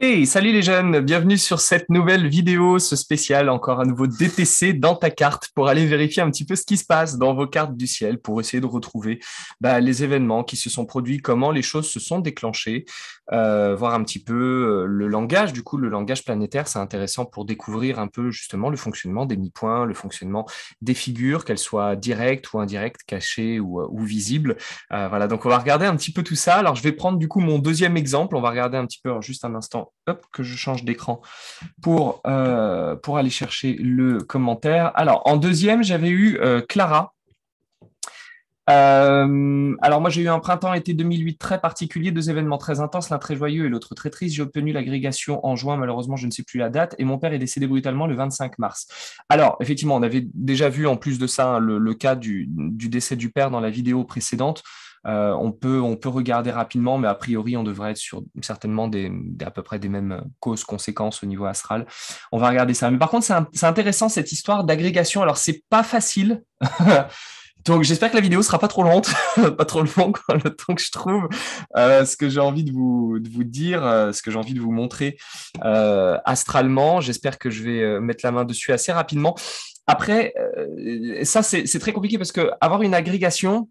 Hey, salut les jeunes, bienvenue sur cette nouvelle vidéo, ce spécial encore à nouveau DTC dans ta carte pour aller vérifier un petit peu ce qui se passe dans vos cartes du ciel pour essayer de retrouver bah, les événements qui se sont produits, comment les choses se sont déclenchées, euh, voir un petit peu euh, le langage, du coup le langage planétaire, c'est intéressant pour découvrir un peu justement le fonctionnement des mi-points, le fonctionnement des figures, qu'elles soient directes ou indirectes, cachées ou, euh, ou visibles. Euh, voilà, donc on va regarder un petit peu tout ça. Alors je vais prendre du coup mon deuxième exemple, on va regarder un petit peu juste un instant que je change d'écran euh, pour, aller chercher le commentaire. Alors, en deuxième, j'avais eu euh, Clara. Euh, alors moi j'ai eu un printemps-été 2008 très particulier, deux événements très intenses, l'un très joyeux et l'autre très triste. J'ai obtenu l'agrégation en juin, malheureusement je ne sais plus la date, et mon père est décédé brutalement le 25 mars. Alors effectivement on avait déjà vu en plus de ça le, cas du, décès du père dans la vidéo précédente. Euh, on, peut, on peut regarder rapidement, mais a priori, on devrait être sur certainement à peu près des mêmes causes, conséquences au niveau astral. On va regarder ça. Mais par contre, c'est intéressant cette histoire d'agrégation. Alors, c'est pas facile. Donc j'espère que la vidéo sera pas trop longue, pas trop longue le temps que je trouve euh, ce que j'ai envie de vous, de vous dire, euh, ce que j'ai envie de vous montrer astralement. J'espère que je vais mettre la main dessus assez rapidement. Après, ça c'est très compliqué parce que avoir une agrégation,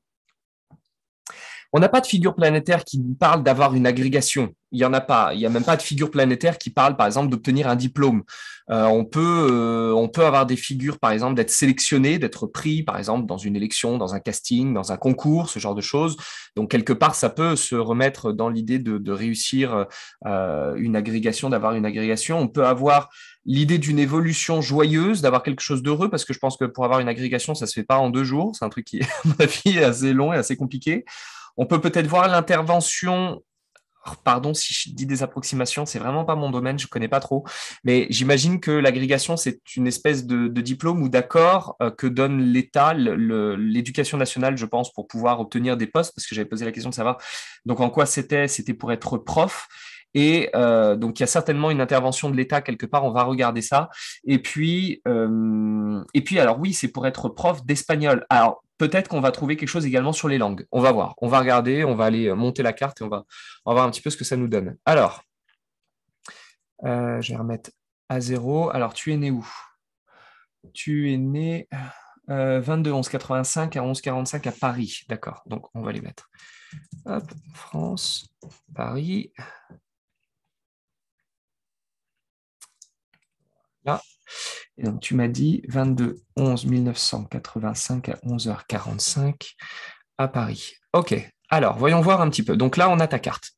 on n'a pas de figure planétaire qui parle d'avoir une agrégation. Il n'y en a pas. Il n'y a même pas de figure planétaire qui parle, par exemple, d'obtenir un diplôme. Euh, on, peut, euh, on peut avoir des figures, par exemple, d'être sélectionné, d'être pris, par exemple, dans une élection, dans un casting, dans un concours, ce genre de choses. Donc, quelque part, ça peut se remettre dans l'idée de, réussir euh, une agrégation, d'avoir une agrégation. On peut avoir l'idée d'une évolution joyeuse, d'avoir quelque chose d'heureux, parce que je pense que pour avoir une agrégation, ça ne se fait pas en deux jours. C'est un truc qui, à mon avis, est assez long et assez compliqué. On peut peut-être voir l'intervention pardon si je dis des approximations, c'est vraiment pas mon domaine, je connais pas trop, mais j'imagine que l'agrégation, c'est une espèce de, diplôme ou d'accord euh, que donne l'État, l'éducation nationale, je pense, pour pouvoir obtenir des postes, parce que j'avais posé la question de savoir donc en quoi c'était, c'était pour être prof. Et euh, donc, il y a certainement une intervention de l'État quelque part, on va regarder ça. Et puis, euh, et puis alors oui, c'est pour être prof d'espagnol. Alors, peut-être qu'on va trouver quelque chose également sur les langues. On va voir. On va regarder, on va aller euh, monter la carte et on va, voir un petit peu ce que ça nous donne. Alors, euh, je vais remettre à zéro. Alors, tu es né où Tu es né 22 11 85 à 11 45 à Paris. D'accord. Donc, on va les mettre. Hop, France, Paris. Là. Donc, tu m'as dit 22 11 1985 à 11h45 à Paris. OK. Alors, voyons voir un petit peu. Donc là, on a ta carte.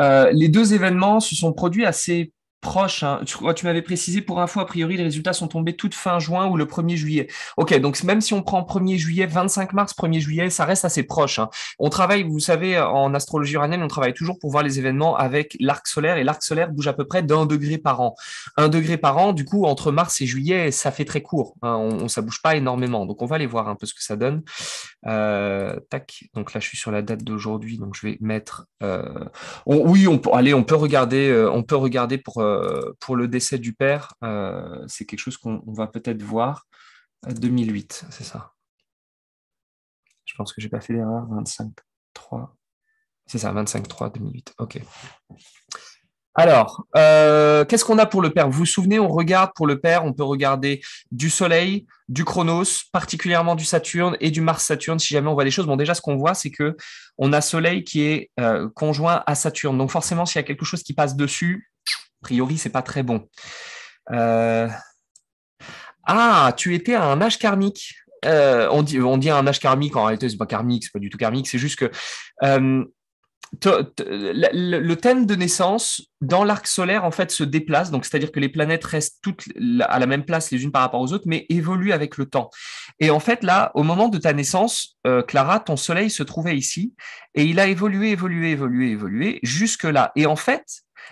Euh, les deux événements se sont produits assez proche. Hein. Tu, tu m'avais précisé pour info, a priori, les résultats sont tombés toute fin juin ou le 1er juillet. OK, donc même si on prend 1er juillet, 25 mars, 1er juillet, ça reste assez proche. Hein. On travaille, vous savez, en astrologie uranienne, on travaille toujours pour voir les événements avec l'arc solaire et l'arc solaire bouge à peu près d'un degré par an. Un degré par an, du coup, entre mars et juillet, ça fait très court. ça hein. On, ça bouge pas énormément. Donc on va aller voir un peu ce que ça donne. Euh, tac, donc là je suis sur la date d'aujourd'hui, donc je vais mettre. Euh, oui, on peut, allez, on peut regarder, euh, on peut regarder pour, pour le décès du père. c'est quelque chose qu'on va peut-être voir. 2008, c'est ça. Je pense que j'ai pas fait d'erreur. 25, 3. C'est ça, 25-3-2008. OK. Alors, euh, qu'est-ce qu'on a pour le père Vous vous souvenez, on regarde pour le père, on peut regarder du Soleil, du Chronos, particulièrement du Saturne et du Mars-Saturne, si jamais on voit les choses. Bon, déjà, ce qu'on voit, c'est que on a Soleil qui est euh, conjoint à Saturne. Donc, forcément, s'il y a quelque chose qui passe dessus, a priori, c'est pas très bon. Euh, ah, tu étais à un âge karmique. on, dit, on dit un âge karmique, en réalité, n'est pas karmique, n'est pas du tout karmique, c'est juste que le thème de naissance dans l'arc solaire en fait se déplace, donc c'est-à-dire que les planètes restent toutes à la même place les unes par rapport aux autres, mais évoluent avec le temps. Et en fait là, au moment de ta naissance, euh, Clara, ton Soleil se trouvait ici et il a évolué, évolué, évolué, évolué jusque là. Et en fait,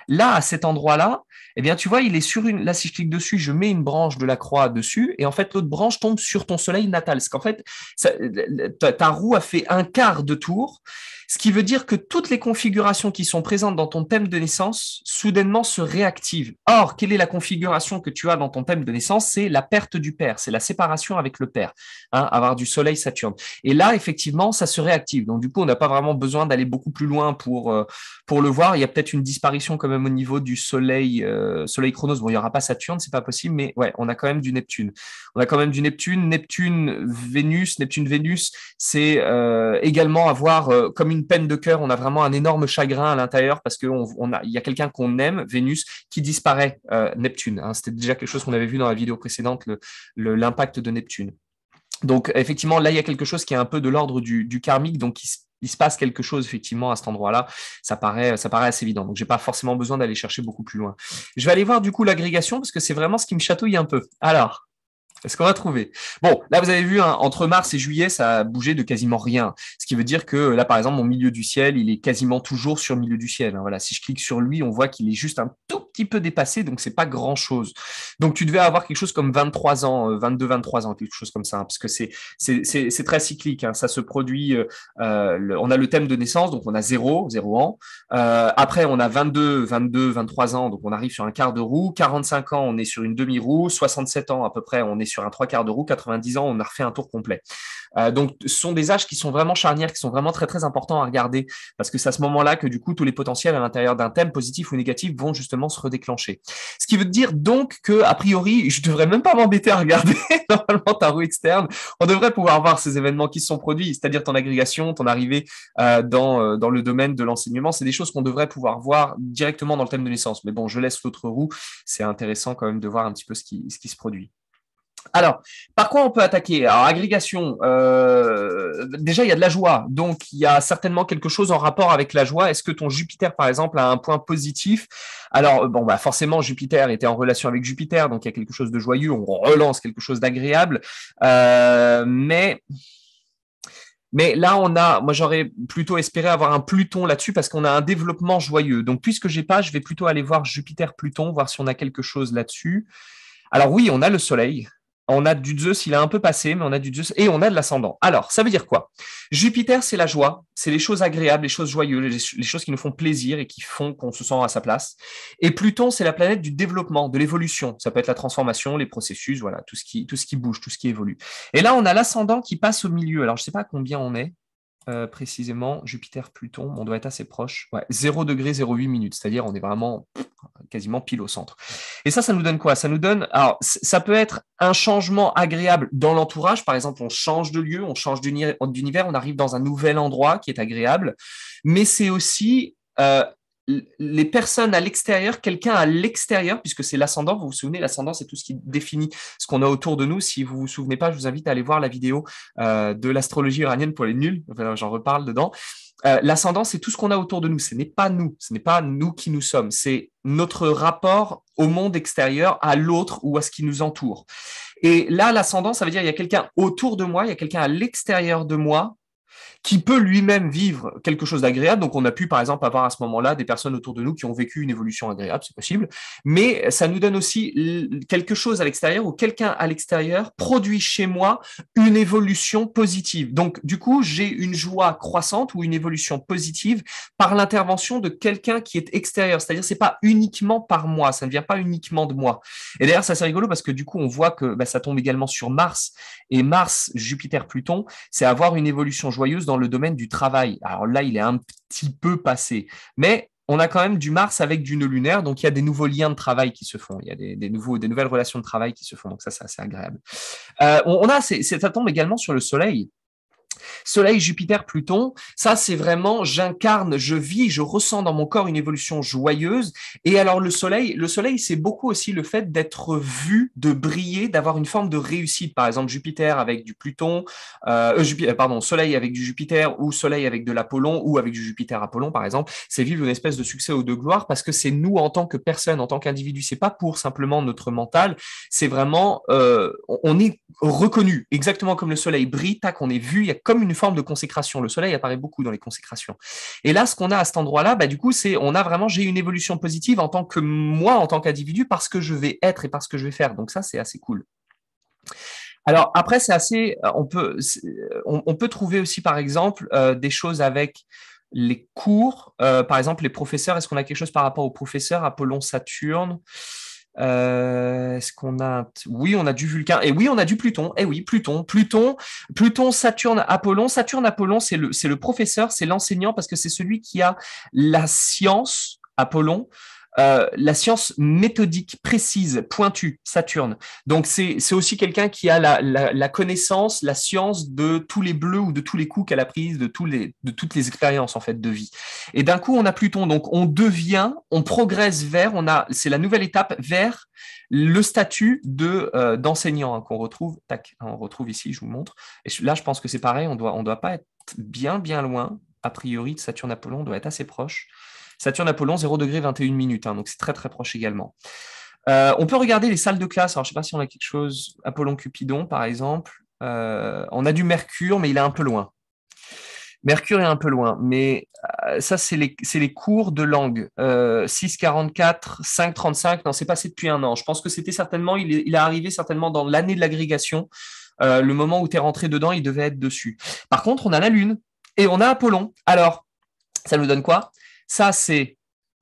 Là, à cet endroit-là, eh bien, tu vois, il est sur une. Là, si je clique dessus, je mets une branche de la croix dessus, et en fait, l'autre branche tombe sur ton soleil natal. Ce qu'en fait, euh, ta, roue a fait un quart de tour, ce qui veut dire que toutes les configurations qui sont présentes dans ton thème de naissance soudainement se réactivent. Or, quelle est la configuration que tu as dans ton thème de naissance C'est la perte du père, c'est la séparation avec le père, hein, avoir du soleil Saturne. Et là, effectivement, ça se réactive. Donc, du coup, on n'a pas vraiment besoin d'aller beaucoup plus loin pour, euh, pour le voir. Il y a peut-être une disparition même au niveau du Soleil, euh, Soleil Chronos. Bon, il n'y aura pas Saturne, c'est pas possible, mais ouais, on a quand même du Neptune. On a quand même du Neptune, Neptune, Vénus, Neptune, Vénus. C'est euh, également avoir euh, comme une peine de cœur. On a vraiment un énorme chagrin à l'intérieur parce que a, il y a quelqu'un qu'on aime, Vénus, qui disparaît, Neptune. Hein. C'était déjà quelque chose qu'on avait vu dans la vidéo précédente, l'impact le, l'impact de Neptune. Donc effectivement, là, il y a quelque chose qui est un peu de l'ordre du, du karmique, donc qui se il se passe quelque chose effectivement à cet endroit-là. Ça paraît, ça paraît assez évident. Donc, j'ai pas forcément besoin d'aller chercher beaucoup plus loin. Je vais aller voir du coup l'agrégation parce que c'est vraiment ce qui me chatouille un peu. Alors, est-ce qu'on va trouver Bon, là, vous avez vu, hein, entre mars et juillet, ça a bougé de quasiment rien. Ce qui veut dire que là, par exemple, mon milieu du ciel, il est quasiment toujours sur milieu du ciel. Hein. voilà, si je clique sur lui, on voit qu'il est juste un tout petit peu dépassé, donc c'est pas grand-chose. Donc, tu devais avoir quelque chose comme 23 ans, 22, euh, 23 ans, quelque chose comme ça, hein, parce que c'est c'est très cyclique. ça se produit, euh, euh, on a le thème de naissance, donc on a 0, 0 ans. après, on a 22, 22, 23 ans, donc on arrive sur un quart de roue. 45 ans, on est sur une demi-roue. 67 ans, à peu près, on est sur un trois quarts de roue, 90 ans, on a refait un tour complet. Euh, donc, ce sont des âges qui sont vraiment charnières, qui sont vraiment très, très importants à regarder, parce que c'est à ce moment-là que, du coup, tous les potentiels à l'intérieur d'un thème, positif ou négatif, vont justement se redéclencher. Ce qui veut dire donc que, a priori, je devrais même pas m'embêter à regarder normalement ta roue externe. On devrait pouvoir voir ces événements qui se sont produits, c'est-à-dire ton agrégation, ton arrivée euh, euh, dans, le domaine de l'enseignement. C'est des choses qu'on devrait pouvoir voir directement dans le thème de naissance. Mais bon, je laisse l'autre roue. C'est intéressant quand même de voir un petit peu ce ce qui se produit. Alors, par quoi on peut attaquer Alors, agrégation, euh, déjà, il y a de la joie. Donc, il y a certainement quelque chose en rapport avec la joie. Est-ce que ton Jupiter, par exemple, a un point positif Alors, euh, bon, bah, forcément, Jupiter était en relation avec Jupiter, donc il y a quelque chose de joyeux, on relance quelque chose d'agréable. Euh, mais... Mais là, on a, moi, j'aurais plutôt espéré avoir un Pluton là-dessus parce qu'on a un développement joyeux. Donc, puisque j'ai pas, je vais plutôt aller voir Jupiter-Pluton, voir si on a quelque chose là-dessus. Alors oui, on a le Soleil, on a du Zeus, il a un peu passé, mais on a du Zeus et on a de l'ascendant. Alors, ça veut dire quoi Jupiter, c'est la joie, c'est les choses agréables, les choses joyeuses, les, choses qui nous font plaisir et qui font qu'on se sent à sa place. Et Pluton, c'est la planète du développement, de l'évolution. Ça peut être la transformation, les processus, voilà, tout ce qui, tout ce qui bouge, tout ce qui évolue. Et là, on a l'ascendant qui passe au milieu. Alors, je ne sais pas combien on est, euh, précisément Jupiter, Pluton, on doit être assez proche. Ouais, 0 minutes, c'est-à-dire on est vraiment quasiment pile au centre. Et ça, ça nous donne quoi Ça nous donne, alors, ça peut être un changement agréable dans l'entourage. Par exemple, on change de lieu, on change d'univers, on arrive dans un nouvel endroit qui est agréable. Mais c'est aussi euh, les personnes à l'extérieur, quelqu'un à l'extérieur, puisque c'est l'ascendant, vous vous souvenez, l'ascendant, c'est tout ce qui définit ce qu'on a autour de nous. Si vous ne vous souvenez pas, je vous invite à aller voir la vidéo euh, de l'astrologie iranienne pour les nuls, j'en reparle dedans. L'ascendance, euh, l'ascendant, c'est tout ce qu'on a autour de nous. Ce n'est pas nous. Ce n'est pas nous qui nous sommes. C'est notre rapport au monde extérieur, à l'autre ou à ce qui nous entoure. Et là, l'ascendance, ça veut dire il y a quelqu'un autour de moi, il y a quelqu'un à l'extérieur de moi qui peut lui-même vivre quelque chose d'agréable. Donc, on a pu, par exemple, avoir à ce moment-là des personnes autour de nous qui ont vécu une évolution agréable, c'est possible. Mais ça nous donne aussi quelque chose à l'extérieur ou quelqu'un à l'extérieur produit chez moi une évolution positive. Donc, du coup, j'ai une joie croissante ou une évolution positive par l'intervention de quelqu'un qui est extérieur. C'est-à-dire, c'est pas uniquement par moi. Ça ne vient pas uniquement de moi. Et d'ailleurs, ça, c'est rigolo parce que du coup, on voit que bah, ça tombe également sur Mars et Mars, Jupiter, Pluton, c'est avoir une évolution joyeuse dans le domaine du travail. Alors là, il est un petit peu passé, mais on a quand même du Mars avec du lunaire, donc il y a des nouveaux liens de travail qui se font, il y a des, nouveaux, des nouvelles relations de travail qui se font, donc ça, c'est assez agréable. Euh, on, a, ça tombe également sur le Soleil. Soleil, Jupiter, Pluton, ça c'est vraiment j'incarne, je vis, je ressens dans mon corps une évolution joyeuse. Et alors le Soleil, le Soleil c'est beaucoup aussi le fait d'être vu, de briller, d'avoir une forme de réussite. Par exemple Jupiter avec du Pluton, euh, euh, pardon Soleil avec du Jupiter ou Soleil avec de l'Apollon ou avec du Jupiter Apollon par exemple, c'est vivre une espèce de succès ou de gloire parce que c'est nous en tant que personne, en tant qu'individu. C'est pas pour simplement notre mental, c'est vraiment euh, on est reconnu exactement comme le Soleil brille, tac on est vu, il y comme une forme de consécration. Le soleil apparaît beaucoup dans les consécrations. Et là, ce qu'on a à cet endroit-là, bah, du coup, c'est on a vraiment, j'ai une évolution positive en tant que moi, en tant qu'individu, parce que je vais être et parce que je vais faire. Donc ça, c'est assez cool. Alors après, c'est assez, euh, on peut, euh, on, peut trouver aussi, par exemple, euh, des choses avec les cours, par exemple les professeurs. Est-ce qu'on a quelque chose par rapport aux professeurs, Apollon, Saturne euh, est-ce qu'on a Oui, on a du Vulcan. Et oui, on a du Pluton. Et eh oui, Pluton, Pluton, Pluton, Saturne, Apollon. Saturne, Apollon, c'est le, le professeur, c'est l'enseignant parce que c'est celui qui a la science, Apollon. Euh, la science méthodique, précise, pointue, Saturne. Donc c'est aussi quelqu'un qui a la, connaissance, la science de tous les bleus ou de tous les coups qu'elle a pris, de, tous les, de toutes les expériences en fait de vie. Et d'un coup, on a Pluton, donc on devient, on progresse vers, on a, c'est la nouvelle étape vers le statut de euh, d'enseignant hein, qu'on retrouve. Tac, hein, on retrouve ici, je vous montre. Et là, je pense que c'est pareil, on doit, on doit pas être bien bien loin. A priori, de Saturne-Apollon, doit être assez proche. Saturne Apollon, 0 degré 21 minutes, hein, donc c'est très très proche également. Euh, on peut regarder les salles de classe. Alors, je ne sais pas si on a quelque chose. Apollon Cupidon, par exemple. Euh, on a du Mercure, mais il est un peu loin. Mercure est un peu loin, mais euh, ça, c'est les, cours de langue. Euh, 6,44, 5,35, non, c'est passé depuis un an. Je pense que c'était certainement, il est, arrivé certainement dans l'année de l'agrégation. le moment où tu es rentré dedans, il devait être dessus. Par contre, on a la Lune et on a Apollon. Alors, ça nous donne quoi ça, c'est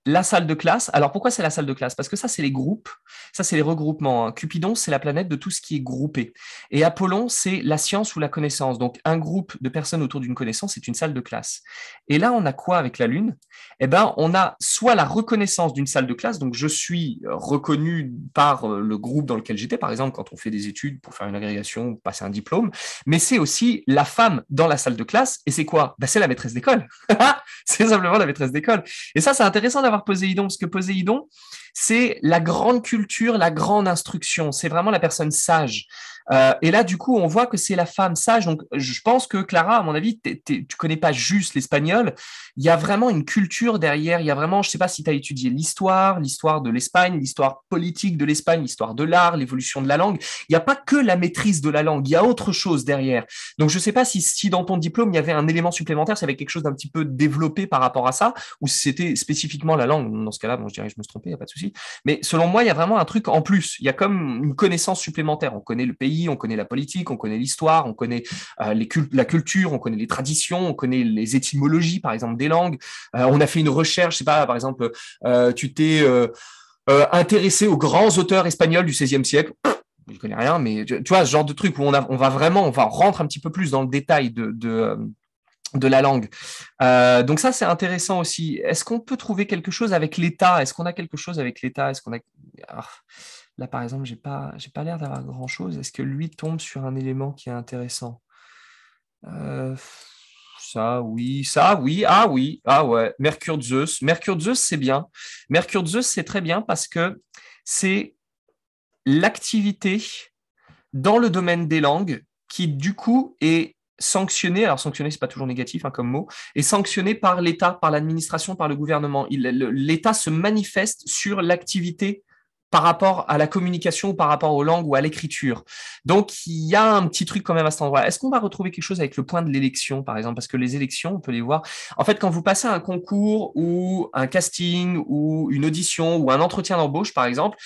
la salle de classe. Alors pourquoi c'est la salle de classe Parce que ça, c'est les groupes, ça, c'est les regroupements. Hein. Cupidon, c'est la planète de tout ce qui est groupé. Et Apollon, c'est la science ou la connaissance. Donc un groupe de personnes autour d'une connaissance c'est une salle de classe. Et là, on a quoi avec la Lune Eh ben, on a soit la reconnaissance d'une salle de classe, donc je suis euh, reconnu par euh, le groupe dans lequel j'étais, par exemple, quand on fait des études pour faire une agrégation passer un diplôme, mais c'est aussi la femme dans la salle de classe. Et c'est quoi ben, C'est la maîtresse d'école. c'est simplement la maîtresse d'école. Et ça, c'est intéressant d'avoir Poséidon, parce que Poséidon, c'est la grande culture, la grande instruction. C'est vraiment la personne sage. Euh, et là, du coup, on voit que c'est la femme sage. Donc, je pense que Clara, à mon avis, tu tu connais pas juste l'espagnol. Il y a vraiment une culture derrière. Il y a vraiment, je sais pas si tu as étudié l'histoire, l'histoire de l'Espagne, l'histoire politique de l'Espagne, l'histoire de l'art, l'évolution de la langue. Il n'y a pas que la maîtrise de la langue. Il y a autre chose derrière. Donc, je sais pas si, si dans ton diplôme, il y avait un élément supplémentaire, s'il y avait quelque chose d'un petit peu développé par rapport à ça, ou si c'était spécifiquement la langue. Dans ce cas-là, bon, je dirais, je me suis trompé, il n'y a pas de souci. Mais selon moi, il y a vraiment un truc en plus. Il y a comme une connaissance supplémentaire. On connaît le pays on connaît la politique, on connaît l'histoire, on connaît euh, la culture, on connaît les traditions, on connaît les étymologies, par exemple, des langues. Euh, on a fait une recherche, je sais pas, par exemple, euh, tu t'es intéressé aux grands auteurs espagnols du XVIe siècle je connais rien, mais tu, vois, ce genre de truc où on, va vraiment, on va rentrer un petit peu plus dans le détail de, la langue. donc ça, c'est intéressant aussi. Est-ce qu'on peut trouver quelque chose avec l'État Est-ce qu'on a quelque chose avec l'État Est-ce qu'on a... Ah, Là, par exemple, j'ai pas, j'ai pas l'air d'avoir grand chose. Est-ce que lui tombe sur un élément qui est intéressant euh, Ça, oui, ça, oui, ah oui, ah ouais. Mercure Zeus, Mercure Zeus, c'est bien. Mercure Zeus, c'est très bien parce que c'est l'activité dans le domaine des langues qui, du coup, est sanctionnée. alors sanctionné, c'est pas toujours négatif hein, comme mot, est sanctionné par l'État, par l'administration, par le gouvernement. L'État se manifeste sur l'activité par rapport à la communication, par rapport aux langues ou à l'écriture. Donc, il y a un petit truc quand même à cet endroit. Est-ce qu'on va retrouver quelque chose avec le point de l'élection, par exemple Parce que les élections, on peut les voir. En fait, quand vous passez un concours ou un casting ou une audition ou un entretien d'embauche, par exemple,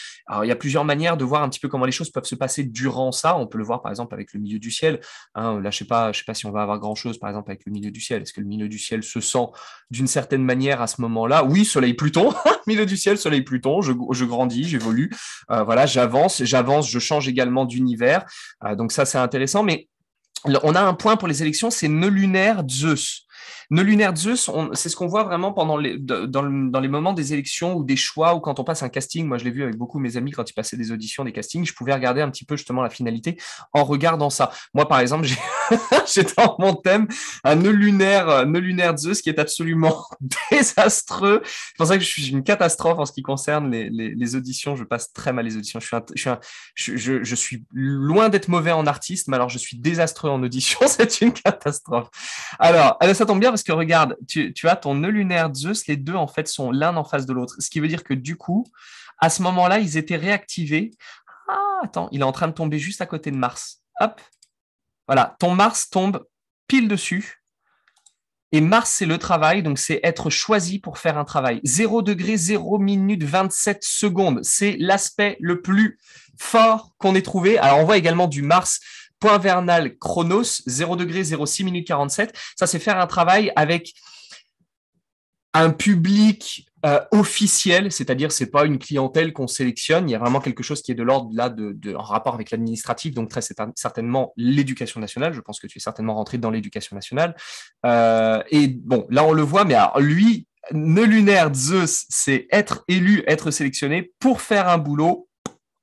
il y a plusieurs manières de voir un petit peu comment les choses peuvent se passer durant ça. On peut le voir, par exemple, avec le milieu du ciel. Hein. là, je sais pas, je sais pas si on va avoir grand-chose, par exemple, avec le milieu du ciel. Est-ce que le milieu du ciel se sent d'une certaine manière à ce moment-là Oui, Soleil-Pluton, milieu du ciel, Soleil-Pluton, je grandis, j'évolue euh, voilà, j'avance, j'avance, je change également d'univers. Euh, donc ça, c'est intéressant. Mais on a un point pour les élections, c'est ne lunaire Zeus. Nos Zeus, c'est ce qu'on voit vraiment pendant les, dans, les moments des élections ou des choix ou quand on passe un casting. Moi, je l'ai vu avec beaucoup de mes amis quand ils passaient des auditions, des castings. Je pouvais regarder un petit peu justement la finalité en regardant ça. Moi, par exemple, j'ai dans mon thème un ne lunaire, euh, ne lunaire Zeus qui est absolument désastreux. C'est pour ça que je suis une catastrophe en ce qui concerne les, auditions. Je passe très mal les auditions. Je suis, je suis loin d'être mauvais en artiste, mais alors je suis désastreux en audition. C'est une catastrophe. Alors, euh, ça tombe bien parce que regarde, tu, as ton nœud lunaire Zeus, les deux en fait sont l'un en face de l'autre. Ce qui veut dire que du coup, à ce moment-là, ils étaient réactivés. Ah, attends, il est en train de tomber juste à côté de Mars. Hop, voilà, ton Mars tombe pile dessus. Et Mars, c'est le travail, donc c'est être choisi pour faire un travail. 0 degré, 0 minute 27 secondes. C'est l'aspect le plus fort qu'on ait trouvé. Alors, on voit également du Mars point vernal Chronos, 0 degré 06 minutes 47. Ça, c'est faire un travail avec un public euh, officiel, c'est-à-dire c'est pas une clientèle qu'on sélectionne, il y a vraiment quelque chose qui est de l'ordre là de, en rapport avec l'administratif, donc très certainement l'éducation nationale. Je pense que tu es certainement rentré dans l'éducation nationale. Euh, et bon, là on le voit, mais alors, lui, ne lunaire Zeus, c'est être élu, être sélectionné pour faire un boulot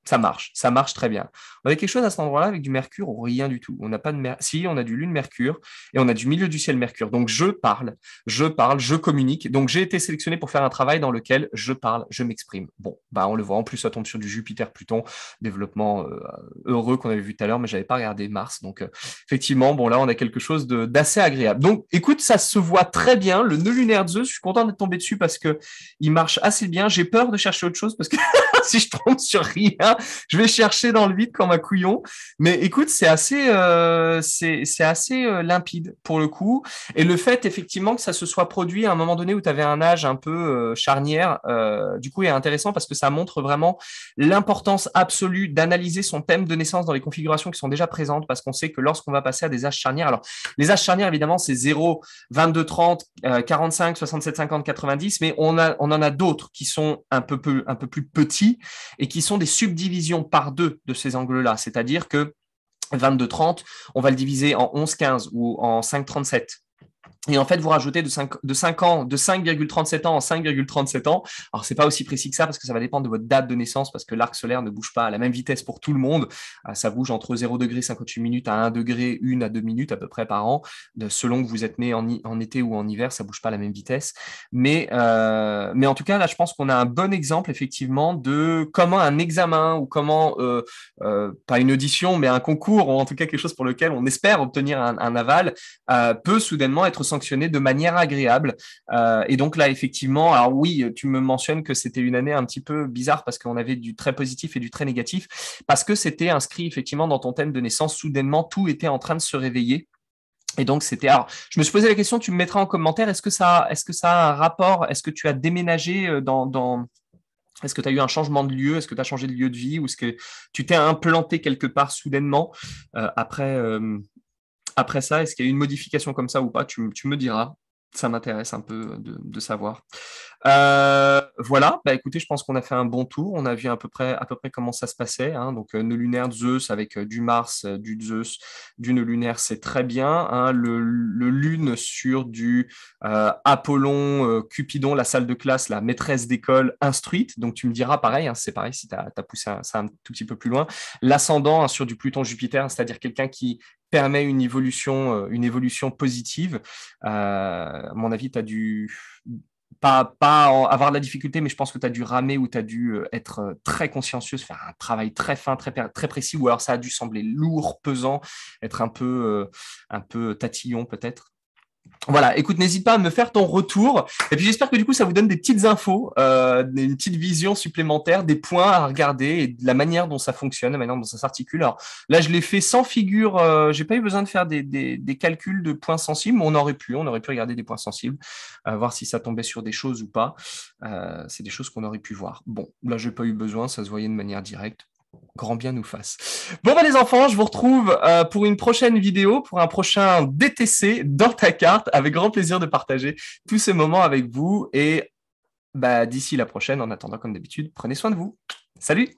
ça marche, ça marche très bien. On a quelque chose à cet endroit-là avec du mercure ou rien du tout. On n'a pas de si on a du lune mercure et on a du milieu du ciel mercure. Donc je parle, je parle, je communique. Donc j'ai été sélectionné pour faire un travail dans lequel je parle, je m'exprime. Bon, bah on le voit. En plus, ça tombe sur du Jupiter Pluton, développement euh, heureux qu'on avait vu tout à l'heure, mais j'avais pas regardé Mars. Donc euh, effectivement, bon là on a quelque chose d'assez agréable. Donc écoute, ça se voit très bien. Le nœud lunaire de Zeus, je suis content d'être tombé dessus parce que il marche assez bien. J'ai peur de chercher autre chose parce que si je tombe sur rien Je vais chercher dans le vide comme un couillon. Mais écoute, c'est assez, euh, c'est assez euh, limpide pour le coup. Et le fait effectivement que ça se soit produit à un moment donné où tu avais un âge un peu euh, charnière, du coup, est intéressant parce que ça montre vraiment l'importance absolue d'analyser son thème de naissance dans les configurations qui sont déjà présentes parce qu'on sait que lorsqu'on va passer à des âges charnières, alors les âges charnières, évidemment, c'est 0, 22, 30, 45, 67, 50, 90, mais on, a, on en a d'autres qui sont un peu, peu, un peu plus petits et qui sont des subdivisions division par deux de ces angles-là, c'est-à-dire que 22-30, on va le diviser en 11-15 ou en 5-37 et en fait, vous rajoutez de 5, de ans, de 5,37 ans en 5,37 ans. Alors, c'est pas aussi précis que ça parce que ça va dépendre de votre date de naissance parce que l'arc solaire ne bouge pas à la même vitesse pour tout le monde. Euh, ça bouge entre 0 degré 58 minutes à 1 degré à 2 minutes à peu près par an. Euh, selon que vous êtes né en, été ou en hiver, ça bouge pas à la même vitesse. Mais, euh, mais en tout cas, là, je pense qu'on a un bon exemple effectivement de comment un examen ou comment, pas une audition, mais un concours ou en tout cas quelque chose pour lequel on espère obtenir un, un aval peut soudainement être sans fonctionner de manière agréable. Euh, et donc là, effectivement, alors oui, tu me mentionnes que c'était une année un petit peu bizarre parce qu'on avait du très positif et du très négatif, parce que c'était inscrit effectivement dans ton thème de naissance, soudainement, tout était en train de se réveiller. Et donc, c'était. Alors, je me suis posé la question, tu me mettras en commentaire, est-ce que, ça, est-ce que ça a un rapport Est-ce que tu as déménagé euh, dans. dans... Est-ce que tu as eu un changement de lieu Est-ce que tu as changé de lieu de vie Ou est-ce que tu t'es implanté quelque part soudainement euh, après, après ça, est-ce qu'il y a eu une modification comme ça ou pas tu, me diras. Ça m'intéresse un peu de, savoir. Euh, voilà, bah, écoutez, je pense qu'on a fait un bon tour. On a vu à peu près, à peu près comment ça se passait. Hein. Donc, euh, lunaire Zeus avec euh, du Mars, euh, du Zeus, du lunaire, c'est très bien. Hein. Le, Lune sur du Apollon, Cupidon, la salle de classe, la maîtresse d'école instruite. Donc, tu me diras pareil, hein, c'est pareil si tu as, poussé ça un tout petit peu plus loin. L'ascendant sur du Pluton-Jupiter, c'est-à-dire quelqu'un qui, permet une évolution, euh, une évolution positive. Euh, à mon avis, tu as dû pas, pas avoir de la difficulté, mais je pense que tu as dû ramer ou tu as dû euh, être très consciencieuse, faire un travail très fin, très, très précis, ou alors ça a dû sembler lourd, pesant, être un peu, un peu tatillon peut-être. Voilà, écoute, n'hésite pas à me faire ton retour. Et puis j'espère que du coup, ça vous donne des petites infos, euh, une petite vision supplémentaire, des points à regarder et de la manière dont ça fonctionne, la manière dont ça s'articule. Alors là, je l'ai fait sans figure, je euh, j'ai pas eu besoin de faire des, calculs de points sensibles, on aurait pu, on aurait pu regarder des points sensibles, euh, voir si ça tombait sur des choses ou pas. C'est des choses qu'on aurait pu voir. Bon, là, je n'ai pas eu besoin, ça se voyait de manière directe grand bien nous fasse. Bon ben les enfants, je vous retrouve euh, pour une prochaine vidéo, pour un prochain DTC dans ta carte, avec grand plaisir de partager tous ces moments avec vous. Et bah, d'ici la prochaine, en attendant comme d'habitude, prenez soin de vous. Salut